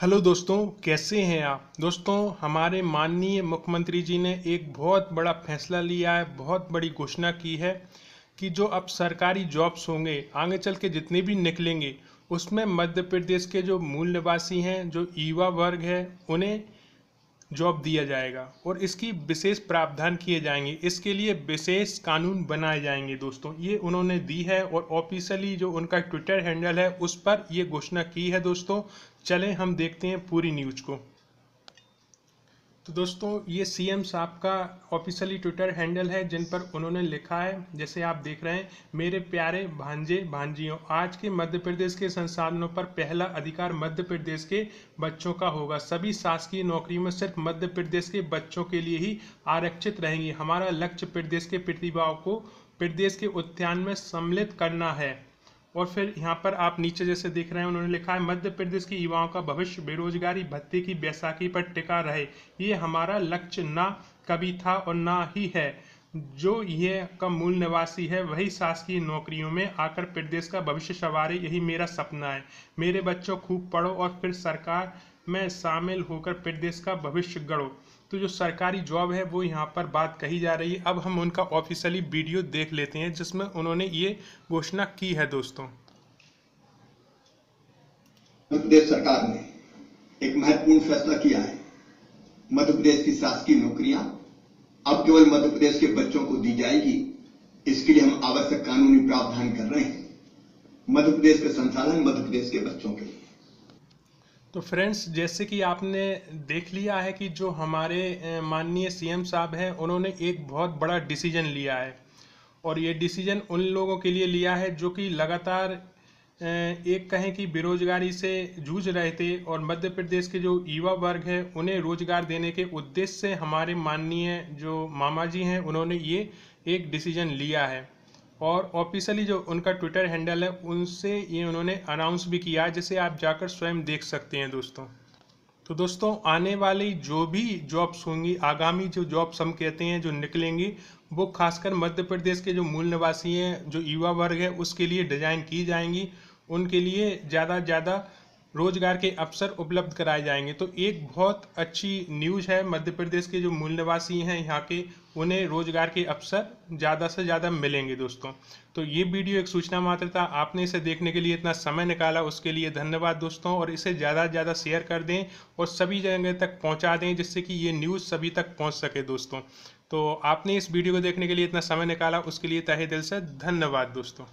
hello दोस्तों कैसे हैं आप दोस्तों हमारे माननीय मुख्यमंत्री जी ने एक बहुत बड़ा फैसला लिया है बहुत बड़ी घोषणा की है कि जो अब सरकारी जॉब्स होंगे आगे चल के जितने भी निकलेंगे उसमें मध्य प्रदेश के जो मूल निवासी हैं जो युवा वर्ग है उन्हें जॉब दिया जाएगा और इसकी विशेष प्रावधान किए जाएंगे इसके लिए विशेष कानून बनाए जाएंगे दोस्तों ये उन्होंने दी है और ऑफिशियली जो उनका ट्विटर हैंडल है उस पर ये घोषणा की है दोस्तों चलें हम देखते हैं पूरी न्यूज को तो दोस्तों ये सी एम साहब का ऑफिशियली ट्विटर हैंडल है जिन पर उन्होंने लिखा है जैसे आप देख रहे हैं मेरे प्यारे भांजे भांजियों आज के मध्य प्रदेश के संसाधनों पर पहला अधिकार मध्य प्रदेश के बच्चों का होगा सभी शासकीय नौकरी में सिर्फ मध्य प्रदेश के बच्चों के लिए ही आरक्षित रहेंगी हमारा लक्ष्य प्रदेश के प्रतिभाओं को प्रदेश के उत्थान में सम्मिलित करना है और फिर यहाँ पर आप नीचे जैसे देख रहे हैं उन्होंने लिखा है मध्य प्रदेश की युवाओं का भविष्य बेरोजगारी भत्ते की बैसाखी पर टिका रहे ये हमारा लक्ष्य ना कभी था और ना ही है जो ये का मूल निवासी है वही शासकीय नौकरियों में आकर प्रदेश का भविष्य सवारे यही मेरा सपना है मेरे बच्चों खूब पढ़ो और फिर सरकार में शामिल होकर प्रदेश का भविष्य गढ़ो तो जो सरकारी जॉब है वो यहाँ पर बात कही जा रही है अब हम उनका ऑफिशियली वीडियो देख लेते हैं जिसमें उन्होंने ये घोषणा की है दोस्तों मध्यप्रदेश सरकार ने एक महत्वपूर्ण फैसला किया है मध्य प्रदेश की शासकीय नौकरियां अब केवल मध्य प्रदेश के बच्चों को दी जाएगी इसके लिए हम आवश्यक कानूनी प्रावधान कर रहे हैं मध्य प्रदेश के संचालन मध्य प्रदेश के बच्चों के लिए तो फ्रेंड्स जैसे कि आपने देख लिया है कि जो हमारे माननीय सीएम साहब हैं उन्होंने एक बहुत बड़ा डिसीजन लिया है और ये डिसीजन उन लोगों के लिए लिया है जो कि लगातार एक कहें कि बेरोजगारी से जूझ रहे थे और मध्य प्रदेश के जो युवा वर्ग है उन्हें रोजगार देने के उद्देश्य से हमारे माननीय जो मामा जी हैं उन्होंने ये एक डिसीजन लिया है और ऑफिशियली जो उनका ट्विटर हैंडल है उनसे ये उन्होंने अनाउंस भी किया जिसे आप जाकर स्वयं देख सकते हैं दोस्तों तो दोस्तों आने वाली जो भी जॉब्स होंगी आगामी जो जॉब्स हम कहते हैं जो निकलेंगी वो खासकर मध्य प्रदेश के जो मूल निवासी हैं जो युवा वर्ग है उसके लिए डिज़ाइन की जाएंगी उनके लिए ज़्यादा ज़्यादा रोजगार के अवसर उपलब्ध कराए जाएंगे तो एक बहुत अच्छी न्यूज़ है मध्य प्रदेश के जो मूल निवासी हैं यहाँ के उन्हें रोजगार के अवसर ज़्यादा से ज़्यादा मिलेंगे दोस्तों तो ये वीडियो एक सूचना मात्र था आपने इसे देखने के लिए इतना समय निकाला उसके लिए धन्यवाद दोस्तों और इसे ज़्यादा से ज़्यादा शेयर कर दें और सभी जगह तक पहुँचा दें जिससे कि ये न्यूज़ सभी तक पहुँच सके दोस्तों तो आपने इस वीडियो को देखने के लिए इतना समय निकाला उसके लिए तहे दिल से धन्यवाद दोस्तों